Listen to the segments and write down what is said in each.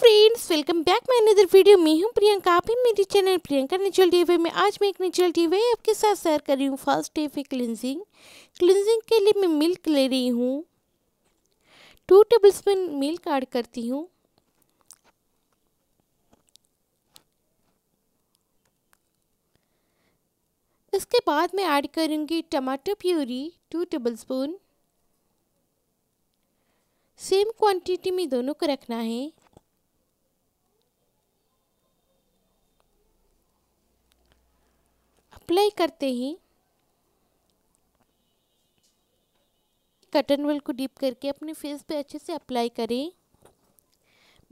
friends welcome back मैं another video में हूँ प्रियंका आप ही मेरे चैनल प्रियंका नेचुरल टीवे में आज मैं एक नेचुरल टीवे आपके साथ शेयर कर रही हूँ first day face cleansing cleansing के लिए मैं मिल्क ले रही हूँ two tablespoon milk add करती हूँ इसके बाद मैं ऐड करूँगी टमाटर puree two tablespoon same quantity में दोनों को रखना है अप्लाई करते ही कटन वेल को डिप करके अपने फेस पे अच्छे से अप्लाई करें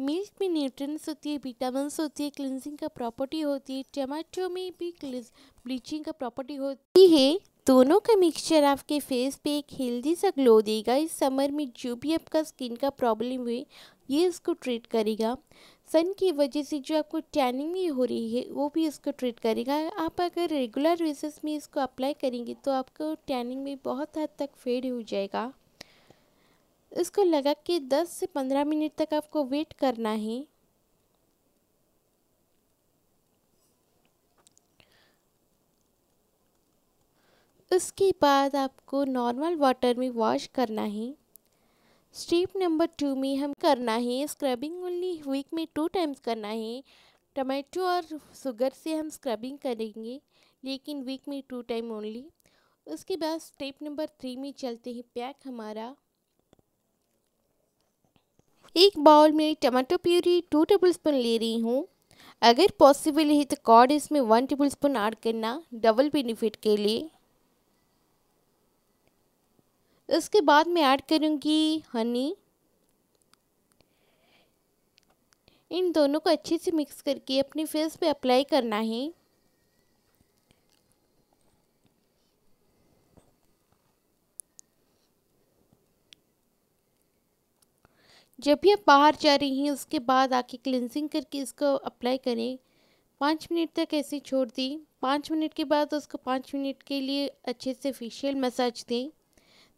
मिल्क में न्यूट्रिएंट्स होती है विटामिन होती है क्लिनजिंग का प्रॉपर्टी होती है टमाटो में भी ब्लीचिंग का प्रॉपर्टी होती है दोनों का मिक्सचर आपके फेस पे एक हेल्दी सा ग्लो देगा इस समर में जो भी आपका स्किन का प्रॉब्लम हुई ये इसको ट्रीट करेगा सन की वजह से जो आपको टैनिंग भी हो रही है वो भी इसको ट्रीट करेगा आप अगर रेगुलर बेसिस में इसको अप्लाई करेंगे तो आपको टैनिंग में बहुत हद तक फेड हो जाएगा इसको लगा के 10 से 15 मिनट तक आपको वेट करना है उसके बाद आपको नॉर्मल वाटर में वॉश करना है स्टेप नंबर टू में हम करना है स्क्रबिंग ओनली वीक में टू टाइम्स करना है टमाटो और शुगर से हम स्क्रबिंग करेंगे लेकिन वीक में टू टाइम ओनली उसके बाद स्टेप नंबर थ्री में चलते हैं पैक हमारा एक बाउल में tomato puree two tablespoon ले रही हूँ अगर पॉसिबल है तो कॉर्ड इसमें वन टेबल स्पून ऐड करना डबल बेनिफिट के लिए उसके बाद मैं ऐड करूँगी हनी इन दोनों को अच्छे से मिक्स करके अपने फेस पे अप्लाई करना है जब भी आप बाहर जा रही हैं उसके बाद आके क्लिनजिंग करके इसको अप्लाई करें पाँच मिनट तक ऐसे छोड़ दी पाँच मिनट के बाद उसको पाँच मिनट के लिए अच्छे से फेशियल मसाज दें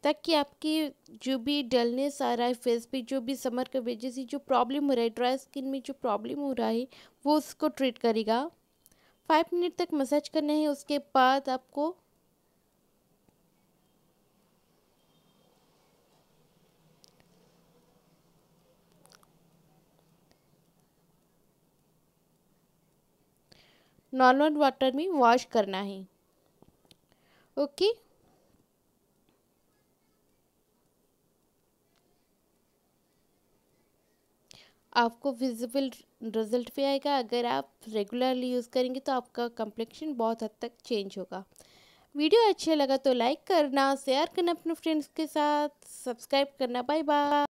ताकि आपकी जो भी डलनेस आ रहा है फेस पे जो भी समर के वजह से जो प्रॉब्लम हो रहा है ड्राई स्किन में जो प्रॉब्लम हो रहा है वो उसको ट्रीट करेगा फाइव मिनट तक मसाज करना है उसके बाद आपको नॉर्मल वाटर में वॉश करना है ओके आपको विजिबल रिजल्ट भी आएगा अगर आप रेगुलरली यूज़ करेंगे तो आपका कम्प्लेक्शन बहुत हद तक चेंज होगा वीडियो अच्छा लगा तो लाइक करना शेयर करना अपने फ्रेंड्स के साथ सब्सक्राइब करना बाय बाय